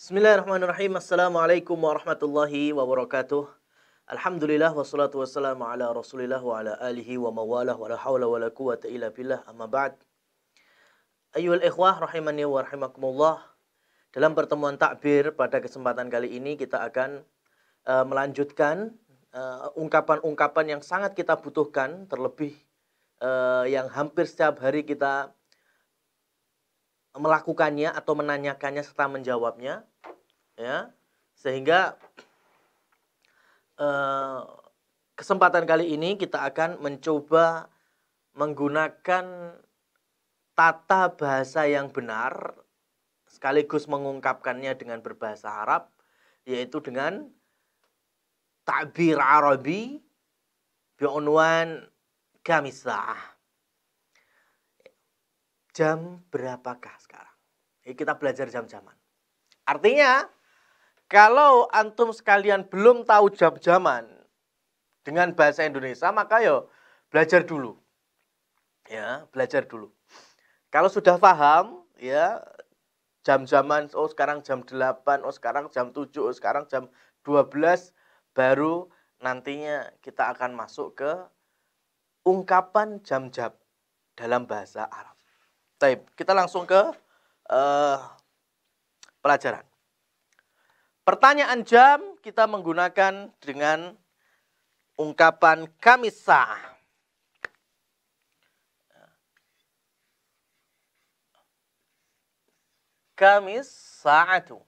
Bismillahirrahmanirrahim. Assalamualaikum warahmatullahi wabarakatuh. Alhamdulillah wassalatu wassalamu ala Rasulillah wa ala alihi wa mawalah wa la hawla wa la quwata illa billah amma ba'd. Ayuhal ikhwah rahimani wa rahimakumullah. Dalam pertemuan takbir pada kesempatan kali ini kita akan uh, melanjutkan eh, ungkapan-ungkapan uh, yang sangat kita butuhkan terlebih uh, yang hampir setiap hari kita melakukannya atau menanyakannya serta menjawabnya ya sehingga eh, kesempatan kali ini kita akan mencoba menggunakan tata bahasa yang benar sekaligus mengungkapkannya dengan berbahasa Arab yaitu dengan ta'bir Arabi bi'unwan kamisah Jam berapakah sekarang? Ini kita belajar jam-jaman. Artinya, kalau antum sekalian belum tahu jam-jaman dengan bahasa Indonesia, maka yo belajar dulu. Ya, belajar dulu. Kalau sudah paham, ya jam-jaman, oh sekarang jam 8, oh sekarang jam 7, oh sekarang jam 12, baru nantinya kita akan masuk ke ungkapan jam-jam dalam bahasa Arab. Taib. Kita langsung ke uh, pelajaran. Pertanyaan jam kita menggunakan dengan ungkapan kamisa. Kamis sa'atu.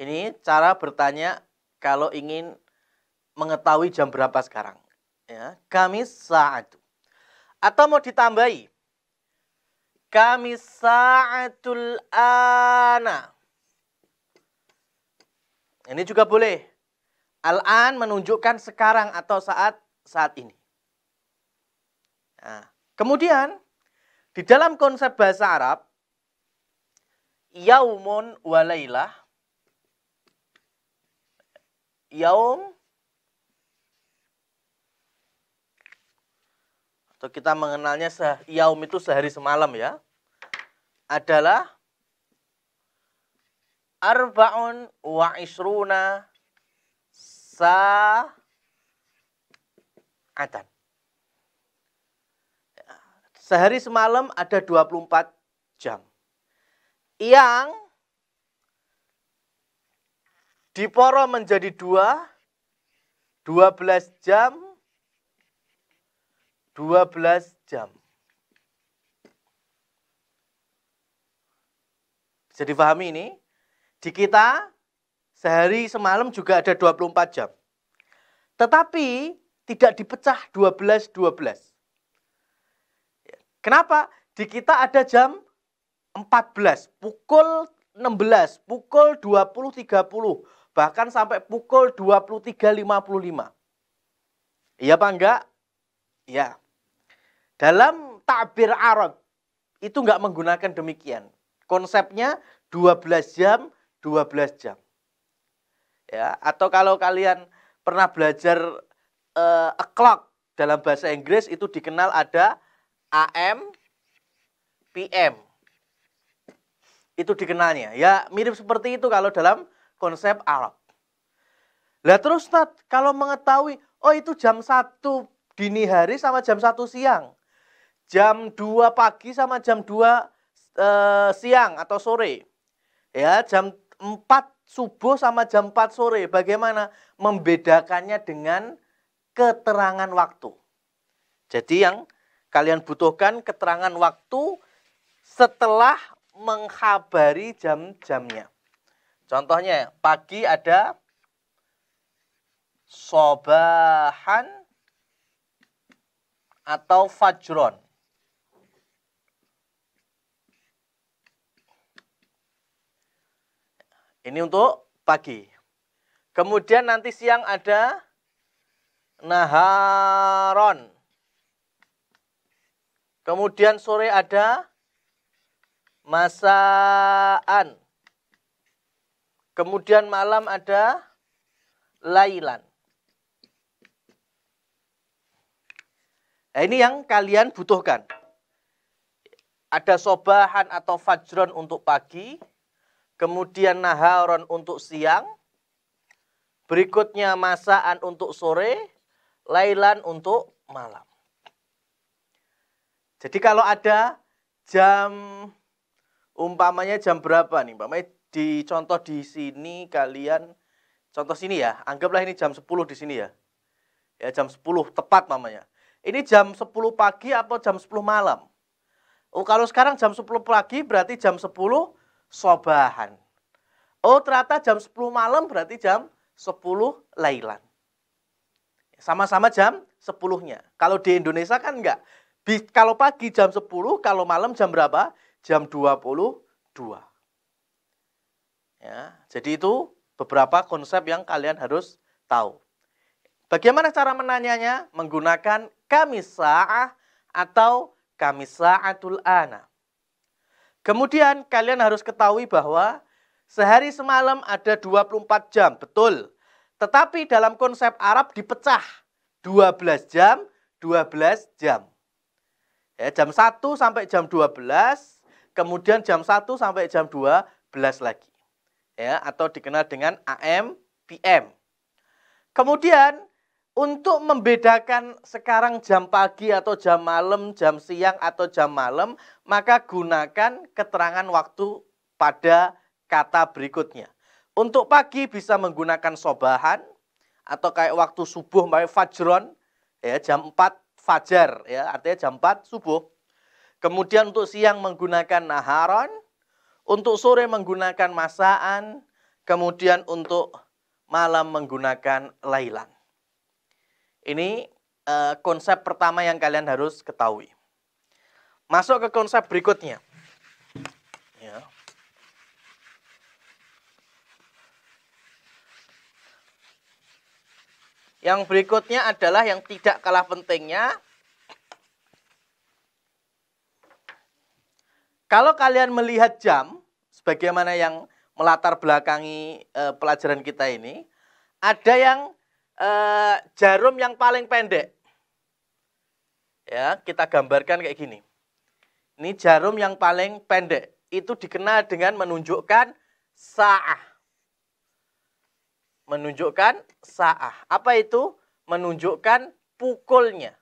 Ini cara bertanya kalau ingin mengetahui jam berapa sekarang. Ya, Kamis saat. Atau mau ditambahi. Kami saatul ana. Ini juga boleh. Al-an menunjukkan sekarang atau saat saat ini. Nah, kemudian di dalam konsep bahasa Arab yaumun walailah yaum atau kita mengenalnya se yaum itu sehari semalam ya adalah arbaun wa isruna sa'atan sehari semalam ada 24 jam yang diporo menjadi dua 12 jam 12 jam. Bisa dipahami ini? Di kita sehari semalam juga ada 24 jam. Tetapi tidak dipecah 12 12. Kenapa? Di kita ada jam 14, pukul 16, pukul 20.30, bahkan sampai pukul 23.55. Iya apa enggak? Ya. Dalam takbir Arab itu nggak menggunakan demikian. Konsepnya 12 jam, 12 jam. Ya, atau kalau kalian pernah belajar uh, eh, a clock dalam bahasa Inggris itu dikenal ada AM, PM. Itu dikenalnya. Ya, mirip seperti itu kalau dalam konsep Arab. Lah terus Tad, kalau mengetahui, oh itu jam 1 dini hari sama jam 1 siang. Jam 2 pagi sama jam 2 e, eh, siang atau sore. Ya, jam 4 subuh sama jam 4 sore. Bagaimana membedakannya dengan keterangan waktu? Jadi yang kalian butuhkan keterangan waktu setelah menghabari jam-jamnya. Contohnya pagi ada sobahan atau fajron. Ini untuk pagi. Kemudian nanti siang ada naharon. Kemudian sore ada masaan. Kemudian malam ada lailan. Nah, ini yang kalian butuhkan. Ada sobahan atau fajron untuk pagi, kemudian naharon untuk siang, berikutnya masaan untuk sore, lailan untuk malam. Jadi kalau ada jam umpamanya jam berapa nih, umpamanya di contoh di sini kalian contoh sini ya, anggaplah ini jam 10 di sini ya. Ya jam 10 tepat mamanya. Ini jam 10 pagi atau jam 10 malam? Oh, kalau sekarang jam 10 pagi berarti jam 10 sobahan. Oh, ternyata jam 10 malam berarti jam 10 lailan. Sama-sama jam 10-nya. Kalau di Indonesia kan enggak. kalau pagi jam 10, kalau malam jam berapa? Jam 22. Ya, jadi itu beberapa konsep yang kalian harus tahu. Bagaimana cara menanyanya? Menggunakan kamisa'ah atau kamisa'atul ana. Kemudian kalian harus ketahui bahwa sehari semalam ada 24 jam, betul. Tetapi dalam konsep Arab dipecah 12 jam, 12 jam. Ya, jam 1 sampai jam 12, kemudian jam 1 sampai jam 12 lagi. Ya, atau dikenal dengan AM, PM. Kemudian untuk membedakan sekarang jam pagi atau jam malam, jam siang atau jam malam, maka gunakan keterangan waktu pada kata berikutnya. Untuk pagi bisa menggunakan sobahan atau kayak waktu subuh, baik fajron, ya jam 4 fajar, ya artinya jam 4 subuh. Kemudian untuk siang menggunakan naharon, untuk sore menggunakan masaan, kemudian untuk malam menggunakan lailan. Ini uh, konsep pertama yang kalian harus ketahui. Masuk ke konsep berikutnya. Ya. Yang berikutnya adalah yang tidak kalah pentingnya. Kalau kalian melihat jam, sebagaimana yang melatar belakangi e, pelajaran kita ini, ada yang eh, jarum yang paling pendek. Ya, kita gambarkan kayak gini. Ini jarum yang paling pendek. Itu dikenal dengan menunjukkan sa'ah. Menunjukkan sa'ah. Apa itu? Menunjukkan pukulnya.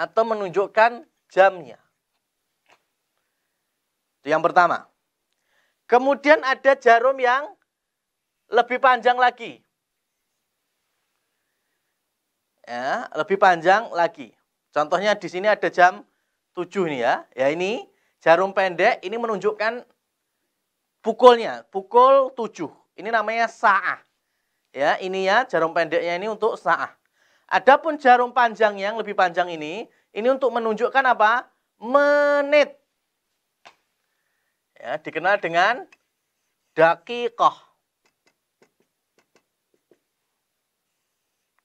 Atau menunjukkan jamnya. Itu yang pertama. Kemudian ada jarum yang lebih panjang lagi ya, lebih panjang lagi. Contohnya di sini ada jam 7 nih ya. Ya ini jarum pendek ini menunjukkan pukulnya, pukul 7. Ini namanya sa'ah. Ya, ini ya jarum pendeknya ini untuk sa'ah. Adapun jarum panjang yang lebih panjang ini, ini untuk menunjukkan apa? Menit. Ya, dikenal dengan dakikoh.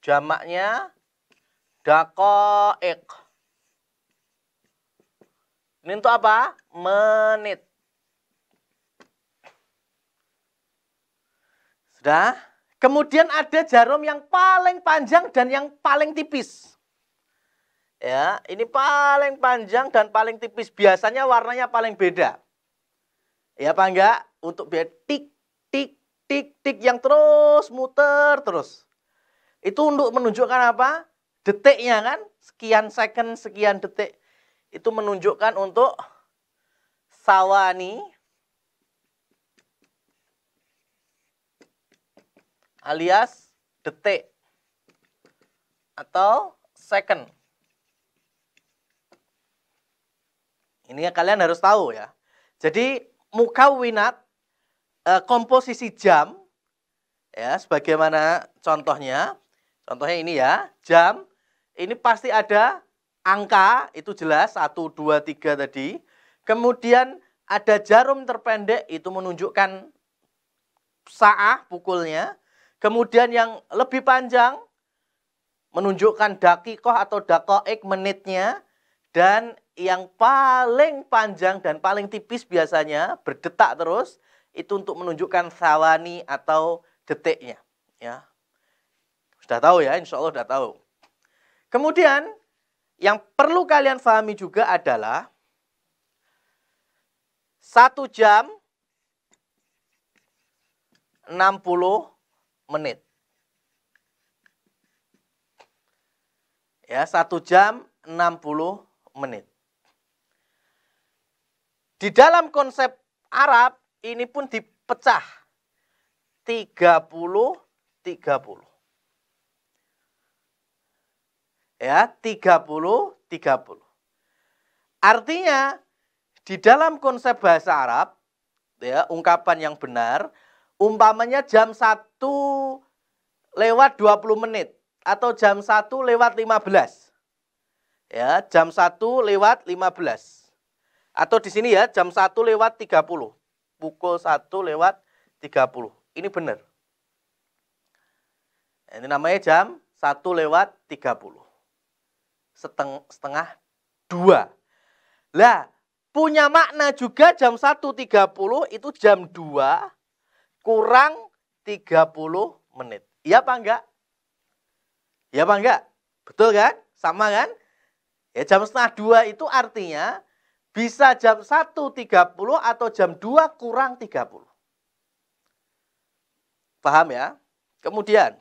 Jamaknya dakoik. Ini untuk apa? Menit. Sudah? Kemudian ada jarum yang paling panjang dan yang paling tipis. Ya, ini paling panjang dan paling tipis. Biasanya warnanya paling beda. Ya apa enggak? Untuk biar tik, tik, tik, tik yang terus muter terus. Itu untuk menunjukkan apa? Detiknya kan? Sekian second, sekian detik. Itu menunjukkan untuk sawani alias detik atau second. Ini kalian harus tahu ya. Jadi muka winat eh, komposisi jam ya sebagaimana contohnya Contohnya ini ya, jam. Ini pasti ada angka, itu jelas, 1, 2, 3 tadi. Kemudian ada jarum terpendek, itu menunjukkan saat pukulnya. Kemudian yang lebih panjang, menunjukkan dakikoh atau dakoik menitnya. Dan yang paling panjang dan paling tipis biasanya berdetak terus itu untuk menunjukkan sawani atau detiknya ya sudah tahu ya, insya Allah sudah tahu. Kemudian, yang perlu kalian pahami juga adalah satu jam 60 menit. Ya, satu jam 60 menit. Di dalam konsep Arab ini pun dipecah 30 30. ya 30 30. Artinya di dalam konsep bahasa Arab ya ungkapan yang benar umpamanya jam 1 lewat 20 menit atau jam 1 lewat 15. Ya, jam 1 lewat 15. Atau di sini ya jam 1 lewat 30. Pukul 1 lewat 30. Ini benar. Ini namanya jam 1 lewat 30 seteng, setengah dua. Lah, punya makna juga jam 1.30 itu jam 2 kurang 30 menit. Iya apa enggak? Iya apa enggak? Betul kan? Sama kan? Ya jam setengah dua itu artinya bisa jam 1.30 atau jam 2 kurang 30. Paham ya? Kemudian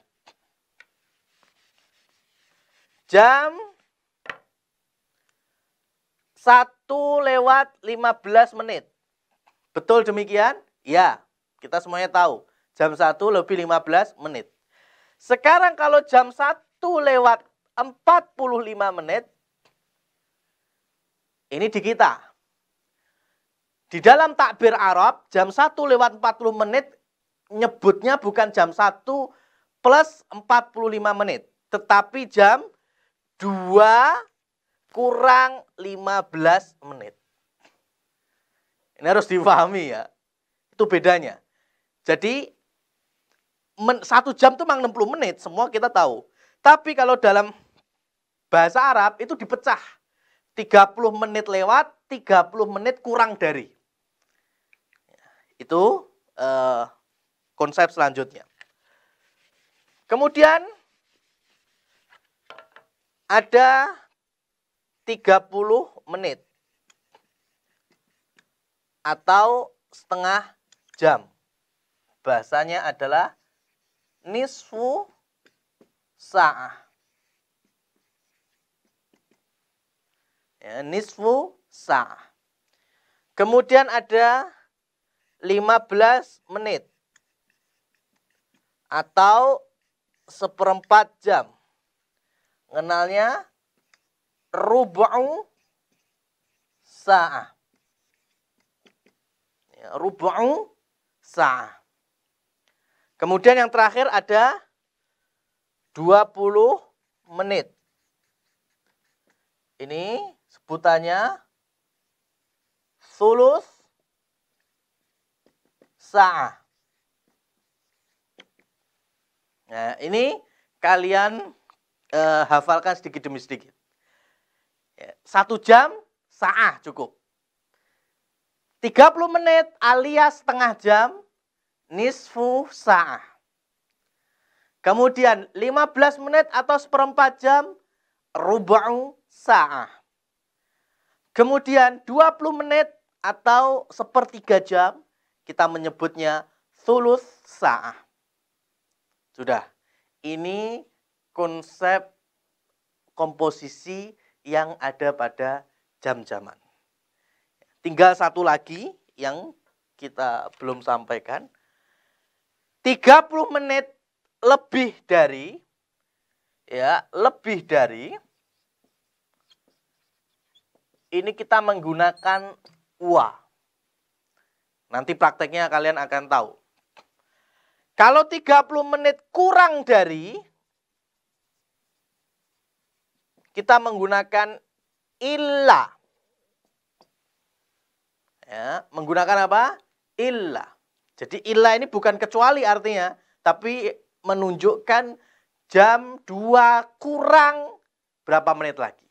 jam 1.30 1 lewat 15 menit. Betul demikian? Ya, kita semuanya tahu. Jam 1 lebih 15 menit. Sekarang kalau jam 1 lewat 45 menit, ini di kita. Di dalam takbir Arab, jam 1 lewat 40 menit nyebutnya bukan jam 1 plus 45 menit. Tetapi jam 2 kurang 15 menit. Ini harus difahami ya. Itu bedanya. Jadi men, satu jam itu memang 60 menit, semua kita tahu. Tapi kalau dalam bahasa Arab itu dipecah. 30 menit lewat, 30 menit kurang dari. Itu eh, konsep selanjutnya. Kemudian ada 30 menit atau setengah jam. Bahasanya adalah nisfu sa'ah. Ya, nisfu sa'ah. Kemudian ada 15 menit atau seperempat jam. Kenalnya rubu'u sa'ah. Ya, rubu'u sa'ah. Kemudian yang terakhir ada 20 menit. Ini sebutannya sulus sa'ah. Nah, ini kalian eh, hafalkan sedikit demi sedikit. Satu jam, sa'ah cukup. 30 menit alias setengah jam, nisfu sa'ah. Kemudian 15 menit atau seperempat jam, rubu sa'ah. Kemudian 20 menit atau sepertiga jam, kita menyebutnya tulus sa'ah. Sudah, ini konsep komposisi yang ada pada jam-jaman. Tinggal satu lagi yang kita belum sampaikan. 30 menit lebih dari ya, lebih dari ini kita menggunakan UA. Nanti prakteknya kalian akan tahu. Kalau 30 menit kurang dari kita menggunakan illa. Ya, menggunakan apa? Illa. Jadi illa ini bukan kecuali artinya, tapi menunjukkan jam 2 kurang berapa menit lagi.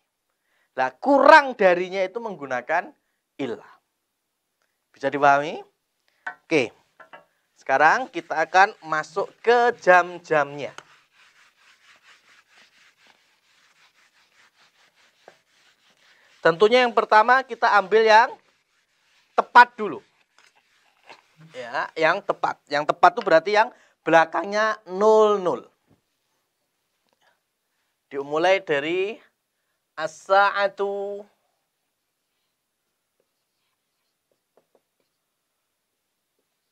Nah, kurang darinya itu menggunakan illa. Bisa dipahami? Oke. Sekarang kita akan masuk ke jam-jamnya. Tentunya yang pertama kita ambil yang tepat dulu. Ya, yang tepat. Yang tepat itu berarti yang belakangnya 00. Dimulai dari as-sa'atu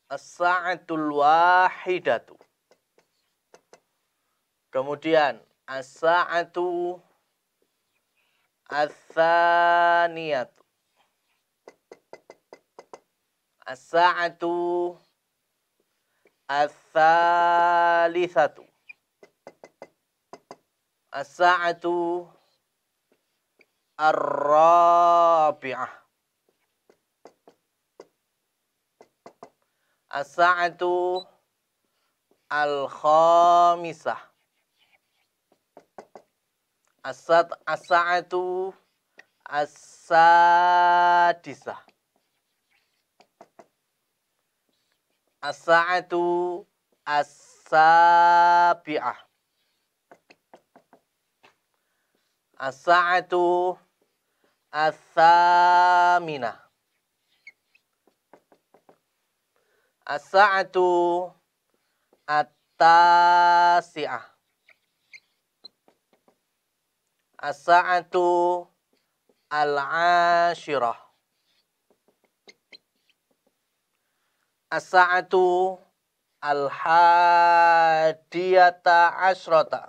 as-sa'atul wahidatu. Kemudian as-sa'atu الثانية الساعة الثالثة الساعة الرابعة الساعة الخامسة Asat asaatu asadisa Asaatu asabi'ah. Asaatu asaminah. Asaatu itu As-sa'atu al-ashirah. As-sa'atu al-hadiyata ashrata.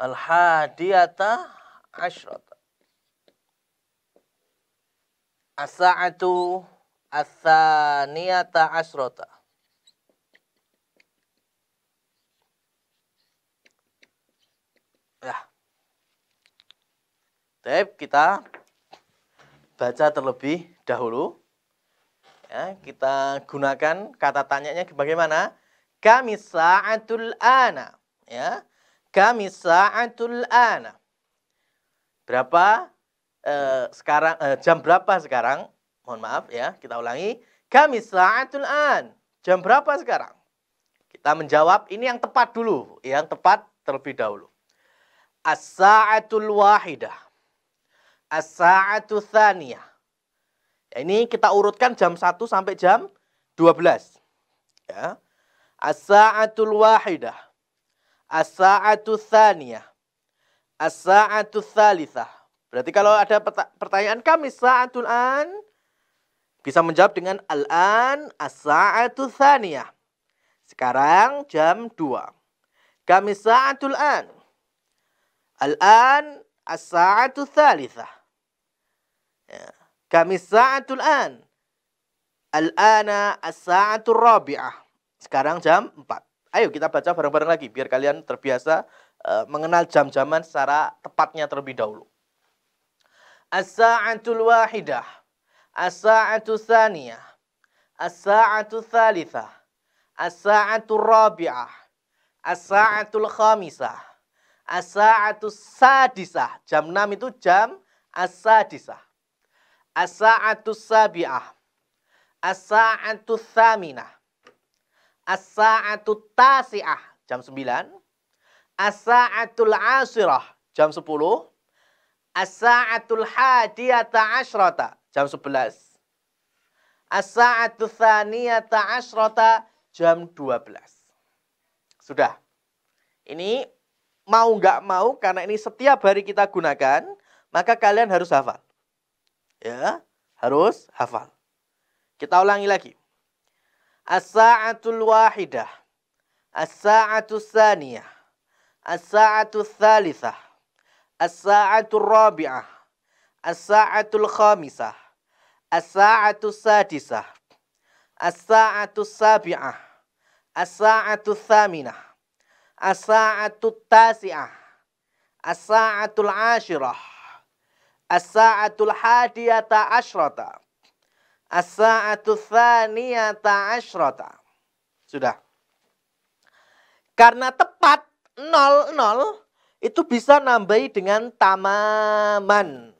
Al-hadiyata ashrata. As-sa'atu thaniyata ashrata as Tapi kita baca terlebih dahulu. Ya, kita gunakan kata tanyanya bagaimana? Kami sa'atul ana. Ya. Kami sa'atul ana. Berapa eh, sekarang eh, jam berapa sekarang? Mohon maaf ya, kita ulangi. Kami sa'atul an. Jam berapa sekarang? Kita menjawab ini yang tepat dulu, yang tepat terlebih dahulu. As-sa'atul wahidah As-sa'atu thaniyah. Ya, ini kita urutkan jam 1 sampai jam 12. Ya. As-sa'atul wahidah. As-sa'atu thaniyah. As-sa'atu thalithah. Berarti kalau ada pertanyaan kami sa'atul an bisa menjawab dengan al-an as-sa'atu thaniyah. Sekarang jam 2. Kami sa'atul an. Al-an as-sa'atu thalithah. Kami sa'atul an. Al-ana as-sa'atul rabi'ah. Sekarang jam 4. Ayo kita baca bareng-bareng lagi biar kalian terbiasa uh, mengenal jam-jaman secara tepatnya terlebih dahulu. As-sa'atul wahidah. As-sa'atul saniyah. As-sa'atul thalithah. As-sa'atul rabi'ah. As-sa'atul khamisah. As-sa'atul sadisah. Jam 6 itu jam as-sadisah. As-sa'atus sabi'ah. As-sa'atus thaminah. As-sa'atut tasi'ah. Jam 9. As-sa'atul asirah. Jam 10. As-sa'atul hadiyata asyrata. Jam 11. As-sa'atul thaniyata asyrata. Jam 12. Sudah. Ini mau nggak mau karena ini setiap hari kita gunakan, maka kalian harus hafal. Ya, harus hafal. Kita ulangi lagi. As-sa'atul wahidah. As-sa'atul saniyah. As-sa'atul thalithah. As-sa'atul rabi'ah. As-sa'atul khamisah. As-sa'atul sadisah. As-sa'atul sabi'ah. As-sa'atul thaminah. As-sa'atul tasi'ah. As-sa'atul ashirah. As-sa'atul hadiyata asyrata. As-sa'atul thaniyata asyrata. Sudah. Karena tepat 0-0 itu bisa nambahi dengan tamaman.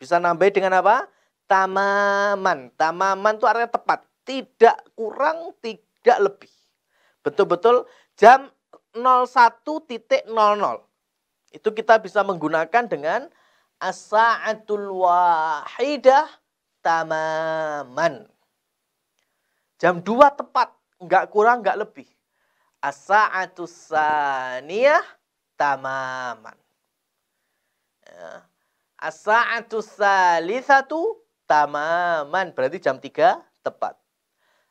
Bisa nambahi dengan apa? Tamaman. Tamaman itu artinya tepat. Tidak kurang, tidak lebih. Betul-betul jam 01.00. Itu kita bisa menggunakan dengan as-sa'atul wahidah tamaman. Jam 2 tepat, nggak kurang, nggak lebih. As-sa'atus saniyah tamaman. Ya. As-sa'atus salisatu tamaman. Berarti jam 3 tepat.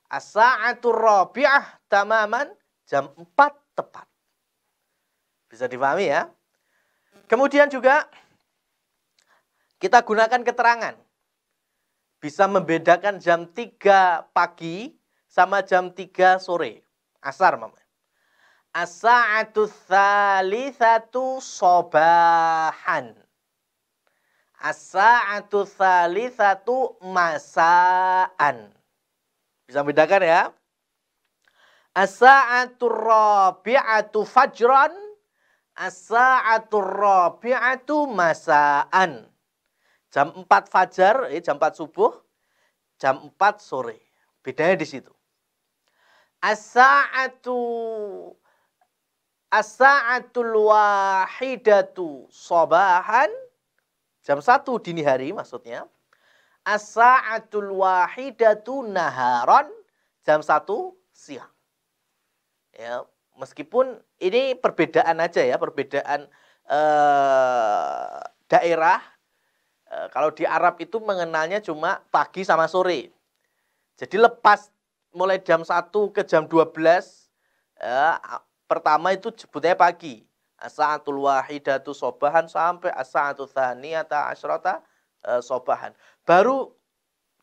as saatul rabi'ah tamaman. Jam 4 tepat. Bisa dipahami ya? Kemudian juga kita gunakan keterangan. Bisa membedakan jam 3 pagi sama jam 3 sore. Asar, Mama. As-sa'atu thalithatu sobahan. As-sa'atu thalithatu masaan. Bisa membedakan ya? As-sa'atu rabi'atu fajran. As-sa'atu rabi'atu masaan. Jam 4 fajar, eh, jam 4 subuh, jam 4 sore. Bedanya di situ. As-sa'atu As-sa'atul wahidatu sabahan Jam 1 dini hari maksudnya As-sa'atul wahidatu naharon Jam 1 siang ya, Meskipun ini perbedaan aja ya Perbedaan eh, daerah Eh, kalau di Arab itu mengenalnya cuma pagi sama sore. Jadi lepas mulai jam 1 ke jam 12 eh, pertama itu sebutnya pagi. Asa'atul wahidatu sobahan sampai asa'atul thaniyata asyrata eh, sobahan. Baru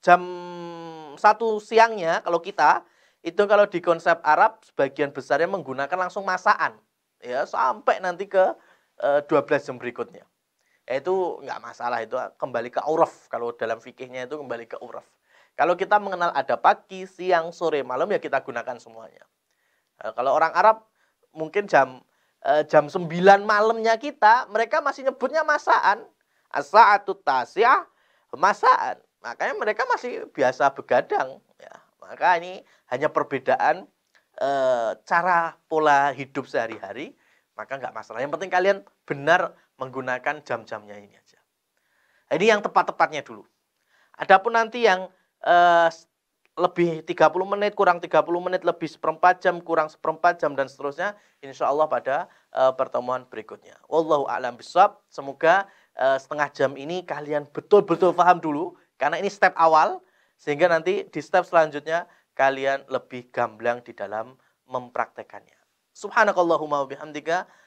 jam satu siangnya kalau kita itu kalau di konsep Arab sebagian besarnya menggunakan langsung masaan ya sampai nanti ke eh, 12 jam berikutnya. Eh, itu nggak masalah itu kembali ke uruf kalau dalam fikihnya itu kembali ke uruf kalau kita mengenal ada pagi siang sore malam ya kita gunakan semuanya eh, kalau orang Arab mungkin jam eh, jam 9 malamnya kita mereka masih nyebutnya masaan asaatu tasiah masaan makanya mereka masih biasa begadang ya maka ini hanya perbedaan e, cara pola hidup sehari-hari maka nggak masalah yang penting kalian benar menggunakan jam-jamnya ini aja. Ini yang tepat-tepatnya dulu. Adapun nanti yang eh, lebih 30 menit, kurang 30 menit, lebih seperempat jam, kurang seperempat jam, dan seterusnya. Insya Allah pada eh, pertemuan berikutnya. Wallahu a'lam bisawab. Semoga eh, setengah jam ini kalian betul-betul paham dulu. Karena ini step awal. Sehingga nanti di step selanjutnya kalian lebih gamblang di dalam mempraktekannya. Subhanakallahumma wabihamdika.